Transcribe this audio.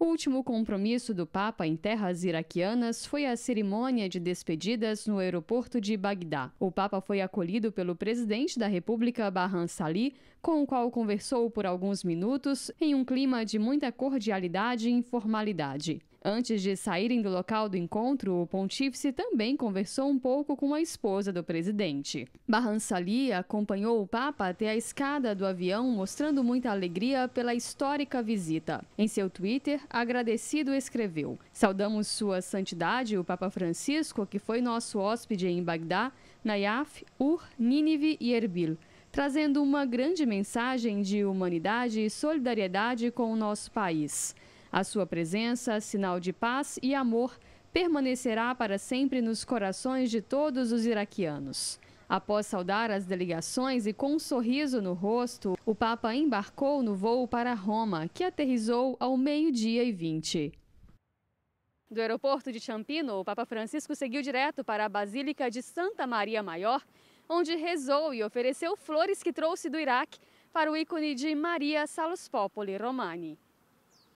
O último compromisso do Papa em terras iraquianas foi a cerimônia de despedidas no aeroporto de Bagdá. O Papa foi acolhido pelo presidente da República, Barham Salih, com o qual conversou por alguns minutos em um clima de muita cordialidade e informalidade. Antes de saírem do local do encontro, o pontífice também conversou um pouco com a esposa do presidente. Sali acompanhou o Papa até a escada do avião, mostrando muita alegria pela histórica visita. Em seu Twitter, agradecido escreveu: Saudamos Sua Santidade, o Papa Francisco, que foi nosso hóspede em Bagdá, Nayaf, Ur, Nínive e Erbil trazendo uma grande mensagem de humanidade e solidariedade com o nosso país. A sua presença, sinal de paz e amor, permanecerá para sempre nos corações de todos os iraquianos. Após saudar as delegações e com um sorriso no rosto, o Papa embarcou no voo para Roma, que aterrizou ao meio-dia e 20. Do aeroporto de Champino, o Papa Francisco seguiu direto para a Basílica de Santa Maria Maior, onde rezou e ofereceu flores que trouxe do Iraque para o ícone de Maria Salospopoli Romani.